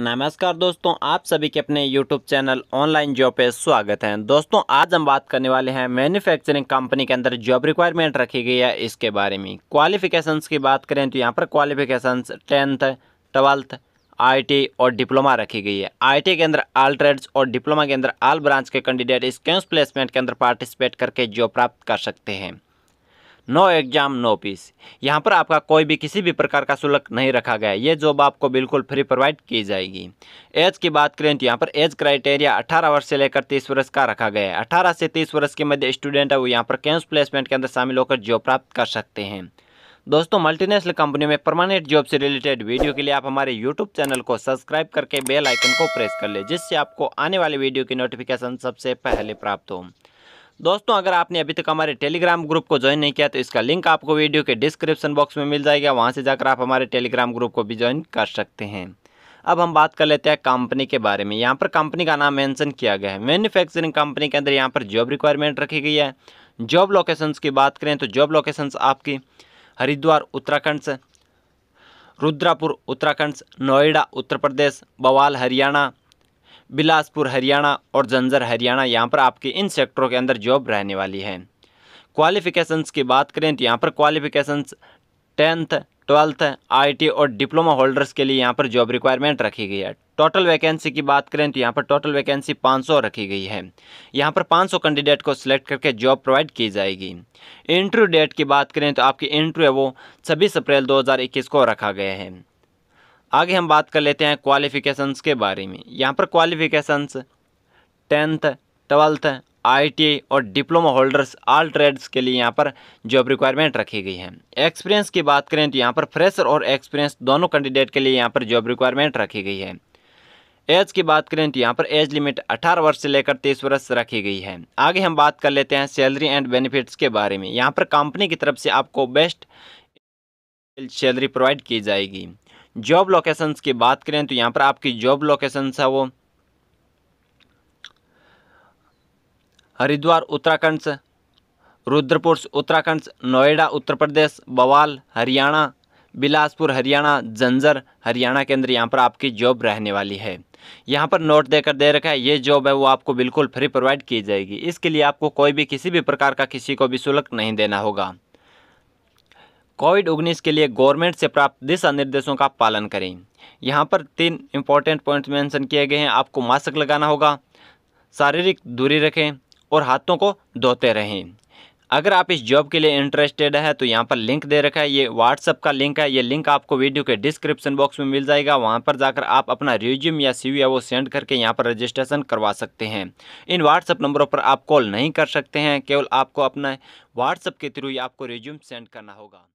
नमस्कार दोस्तों आप सभी के अपने यूट्यूब चैनल ऑनलाइन जॉब पे स्वागत है दोस्तों आज हम बात करने वाले हैं मैन्युफैक्चरिंग कंपनी के अंदर जॉब रिक्वायरमेंट रखी गई है इसके बारे में क्वालिफिकेशंस की बात करें तो यहाँ पर क्वालिफिकेशंस टेंथ ट्वेल्थ आईटी और डिप्लोमा रखी गई है आईटी के अंदर आल ट्रेड्स और डिप्लोमा के अंदर आल ब्रांच के कैंडिडेट इस कैंस प्लेसमेंट के अंदर पार्टिसिपेट करके जॉब प्राप्त कर सकते हैं नो एग्जाम नो फीस यहाँ पर आपका कोई भी किसी भी प्रकार का शुल्क नहीं रखा गया ये जॉब आपको बिल्कुल फ्री प्रोवाइड की जाएगी एज की बात करें तो यहाँ पर एज क्राइटेरिया 18 वर्ष से लेकर 30 वर्ष का रखा गया है 18 से 30 वर्ष के मध्य स्टूडेंट है वो यहाँ पर कैंस प्लेसमेंट के अंदर शामिल होकर जॉब प्राप्त कर सकते हैं दोस्तों मल्टीनेशनल कंपनी में परमानेंट जॉब से रिलेटेड वीडियो के लिए आप हमारे यूट्यूब चैनल को सब्सक्राइब करके बेल आइकन को प्रेस कर ले जिससे आपको आने वाले वीडियो की नोटिफिकेशन सबसे पहले प्राप्त हो दोस्तों अगर आपने अभी तक हमारे टेलीग्राम ग्रुप को ज्वाइन नहीं किया तो इसका लिंक आपको वीडियो के डिस्क्रिप्शन बॉक्स में मिल जाएगा वहाँ से जाकर आप हमारे टेलीग्राम ग्रुप को भी ज्वाइन कर सकते हैं अब हम बात कर लेते हैं कंपनी के बारे में यहाँ पर कंपनी का नाम मेंशन किया गया है मैन्युफैक्चरिंग कंपनी के अंदर यहाँ पर जॉब रिक्वायरमेंट रखी गई है जॉब लोकेशंस की बात करें तो जॉब लोकेशंस आपकी हरिद्वार उत्तराखंड से रुद्रापुर उत्तराखंड नोएडा उत्तर प्रदेश बवाल हरियाणा बिलासपुर हरियाणा और जंजर हरियाणा यहाँ पर आपके इन सेक्टरों के अंदर जॉब रहने वाली है क्वालिफ़िकेशंस की बात करें तो यहाँ पर क्वालिफ़िकेशंस टेंथ ट्वेल्थ आईटी और डिप्लोमा होल्डर्स के लिए यहाँ पर जॉब रिक्वायरमेंट रखी गई है टोटल वैकेंसी की बात करें तो यहाँ पर टोटल वैकेंसी 500 रखी गई है यहाँ पर 500 कैंडिडेट को सिलेक्ट करके जॉब प्रोवाइड की जाएगी इंटरव्यू डेट की बात करें तो आपकी इंटरव्यू है वो छब्बीस अप्रैल 2021 को रखा गया है आगे हम बात कर लेते हैं क्वालिफ़िकेशंस के बारे में यहाँ पर क्वालिफ़िकेशंस टेंथ ट्वेल्थ आई और डिप्लोमा होल्डर्स आल ट्रेड्स के लिए यहाँ पर जॉब रिक्वायरमेंट रखी गई है एक्सपीरियंस की बात करें तो यहाँ पर फ्रेशर और एक्सपीरियंस दोनों कैंडिडेट के लिए यहाँ पर जॉब रिक्वायरमेंट रखी गई है एज की बात करें तो यहाँ पर एज लिमिट 18 वर्ष से लेकर 30 वर्ष रखी गई है आगे हम बात कर लेते हैं सैलरी एंड बेनिफिट्स के बारे में यहाँ पर कंपनी की तरफ से आपको बेस्ट सैलरी प्रोवाइड की जाएगी जॉब लोकेशंस की बात करें तो यहाँ पर आपकी जॉब लोकेशंस है वो हरिद्वार उत्तराखंड से रुद्रपुर उत्तराखंड नोएडा उत्तर प्रदेश बवाल हरियाणा बिलासपुर हरियाणा जंजर हरियाणा के अंदर यहाँ पर आपकी जॉब रहने वाली है यहाँ पर नोट देकर दे रखा है ये जॉब है वो आपको बिल्कुल फ्री प्रोवाइड की जाएगी इसके लिए आपको कोई भी किसी भी प्रकार का किसी को भी शुल्क नहीं देना होगा कोविड उन्नीस के लिए गवर्नमेंट से प्राप्त दिशा निर्देशों का पालन करें यहाँ पर तीन इंपॉर्टेंट पॉइंट्स मेंशन किए गए हैं आपको मास्क लगाना होगा शारीरिक दूरी रखें और हाथों को धोते रहें अगर आप इस जॉब के लिए इंटरेस्टेड है तो यहाँ पर लिंक दे रखा है ये व्हाट्सअप का लिंक है ये लिंक आपको वीडियो के डिस्क्रिप्शन बॉक्स में मिल जाएगा वहाँ पर जाकर आप अपना रिज्यूम या सी वी वो सेंड करके यहाँ पर रजिस्ट्रेशन करवा सकते हैं इन व्हाट्सअप नंबरों पर आप कॉल नहीं कर सकते हैं केवल आपको अपना व्हाट्सअप के थ्रू ही आपको रिज्यूम सेंड करना होगा